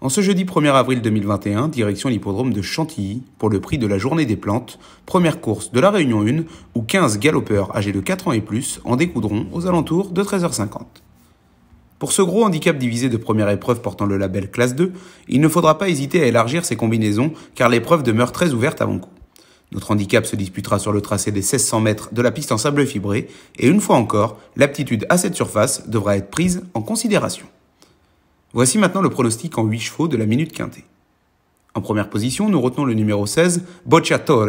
En ce jeudi 1er avril 2021, direction l'hippodrome de Chantilly pour le prix de la Journée des Plantes, première course de la Réunion 1 où 15 galopeurs âgés de 4 ans et plus en découdront aux alentours de 13h50. Pour ce gros handicap divisé de première épreuve portant le label classe 2, il ne faudra pas hésiter à élargir ses combinaisons car l'épreuve demeure très ouverte avant coup. Notre handicap se disputera sur le tracé des 1600 mètres de la piste en sable fibré et une fois encore, l'aptitude à cette surface devra être prise en considération. Voici maintenant le pronostic en 8 chevaux de la minute quintée. En première position, nous retenons le numéro 16, Bocciatore.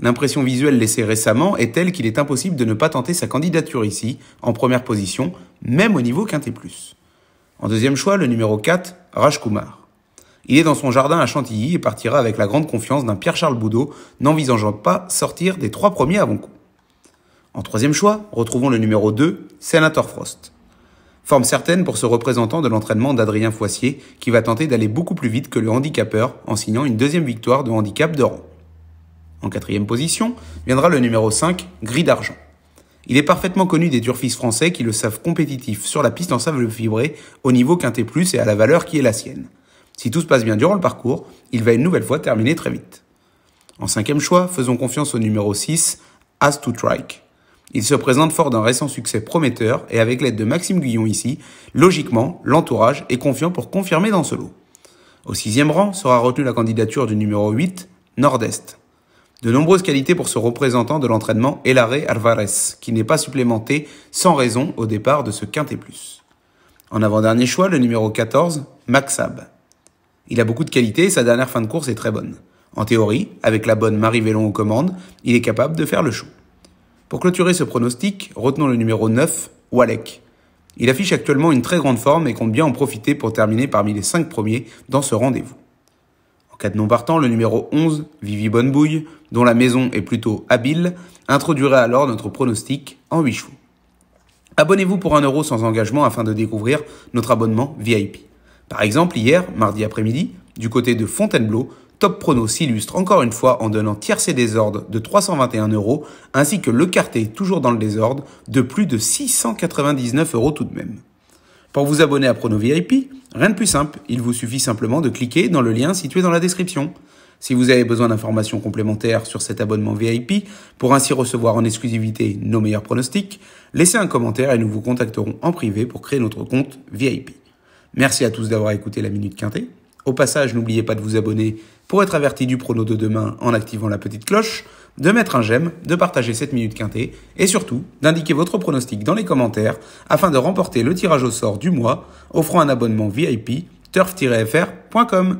L'impression visuelle laissée récemment est telle qu'il est impossible de ne pas tenter sa candidature ici, en première position, même au niveau Quintée. plus. En deuxième choix, le numéro 4, Rajkumar. Il est dans son jardin à Chantilly et partira avec la grande confiance d'un Pierre-Charles Boudot, n'envisageant pas sortir des trois premiers avant coup. En troisième choix, retrouvons le numéro 2, Senator Frost. Forme certaine pour ce représentant de l'entraînement d'Adrien Foissier, qui va tenter d'aller beaucoup plus vite que le handicapeur en signant une deuxième victoire de handicap de rang. En quatrième position viendra le numéro 5, Gris d'Argent. Il est parfaitement connu des durfis français qui le savent compétitif sur la piste en sable fibré au niveau quinté plus et à la valeur qui est la sienne. Si tout se passe bien durant le parcours, il va une nouvelle fois terminer très vite. En cinquième choix, faisons confiance au numéro 6, As to Trike. Il se présente fort d'un récent succès prometteur et avec l'aide de Maxime Guyon ici, logiquement, l'entourage est confiant pour confirmer dans ce lot. Au sixième rang sera retenue la candidature du numéro 8, Nord-Est. De nombreuses qualités pour ce représentant de l'entraînement Elare Alvarez, qui n'est pas supplémenté sans raison au départ de ce quintet plus. En avant-dernier choix, le numéro 14, Maxab. Il a beaucoup de qualités et sa dernière fin de course est très bonne. En théorie, avec la bonne Marie Vélon aux commandes, il est capable de faire le show. Pour clôturer ce pronostic, retenons le numéro 9, Walek. Il affiche actuellement une très grande forme et compte bien en profiter pour terminer parmi les 5 premiers dans ce rendez-vous. En cas de non partant, le numéro 11, Vivi Bonnebouille, dont la maison est plutôt habile, introduirait alors notre pronostic en 8 chevaux. Abonnez-vous pour 1€ euro sans engagement afin de découvrir notre abonnement VIP. Par exemple, hier, mardi après-midi, du côté de Fontainebleau, Top Prono s'illustre encore une fois en donnant tiercé désordre de 321 euros, ainsi que le quarté, toujours dans le désordre, de plus de 699 euros tout de même. Pour vous abonner à Prono VIP, rien de plus simple, il vous suffit simplement de cliquer dans le lien situé dans la description. Si vous avez besoin d'informations complémentaires sur cet abonnement VIP, pour ainsi recevoir en exclusivité nos meilleurs pronostics, laissez un commentaire et nous vous contacterons en privé pour créer notre compte VIP. Merci à tous d'avoir écouté la Minute Quintée. Au passage, n'oubliez pas de vous abonner pour être averti du prono de demain en activant la petite cloche, de mettre un j'aime, de partager cette minute quintée et surtout d'indiquer votre pronostic dans les commentaires afin de remporter le tirage au sort du mois offrant un abonnement VIP turf-fr.com.